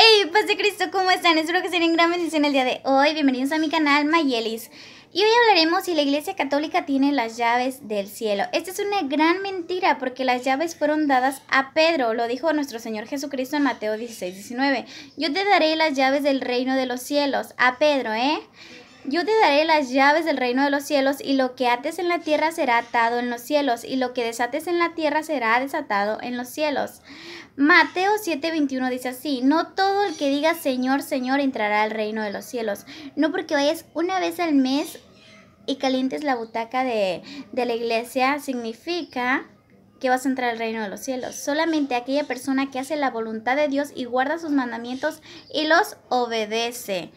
Hey, paz pues, de Cristo, ¿cómo están? Espero que en gran bendición el día de hoy. Bienvenidos a mi canal Mayelis. Y hoy hablaremos si la Iglesia Católica tiene las llaves del cielo. Esta es una gran mentira porque las llaves fueron dadas a Pedro, lo dijo nuestro Señor Jesucristo en Mateo 16, 19. Yo te daré las llaves del reino de los cielos, a Pedro, ¿eh? Yo te daré las llaves del reino de los cielos, y lo que ates en la tierra será atado en los cielos, y lo que desates en la tierra será desatado en los cielos. Mateo 7:21 dice así, no todo el que diga Señor, Señor entrará al reino de los cielos, no porque vayas una vez al mes y calientes la butaca de, de la iglesia, significa que vas a entrar al reino de los cielos. Solamente aquella persona que hace la voluntad de Dios y guarda sus mandamientos y los obedece.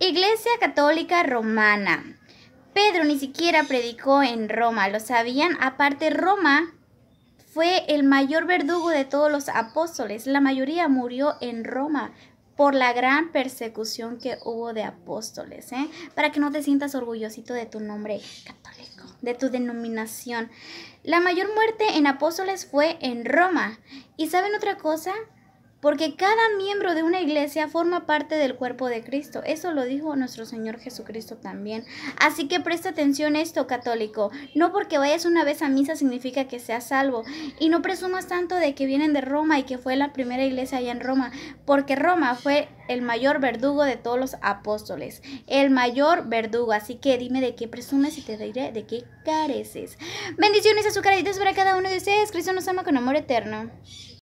Iglesia Católica Romana. Pedro ni siquiera predicó en Roma, lo sabían. Aparte, Roma fue el mayor verdugo de todos los apóstoles. La mayoría murió en Roma por la gran persecución que hubo de apóstoles, ¿eh? para que no te sientas orgullosito de tu nombre católico, de tu denominación. La mayor muerte en apóstoles fue en Roma. ¿Y saben otra cosa? Porque cada miembro de una iglesia forma parte del cuerpo de Cristo. Eso lo dijo nuestro Señor Jesucristo también. Así que presta atención esto, católico. No porque vayas una vez a misa significa que seas salvo. Y no presumas tanto de que vienen de Roma y que fue la primera iglesia allá en Roma. Porque Roma fue el mayor verdugo de todos los apóstoles. El mayor verdugo. Así que dime de qué presumes y te diré de qué careces. Bendiciones a azucaraditas para cada uno de ustedes. Cristo nos ama con amor eterno.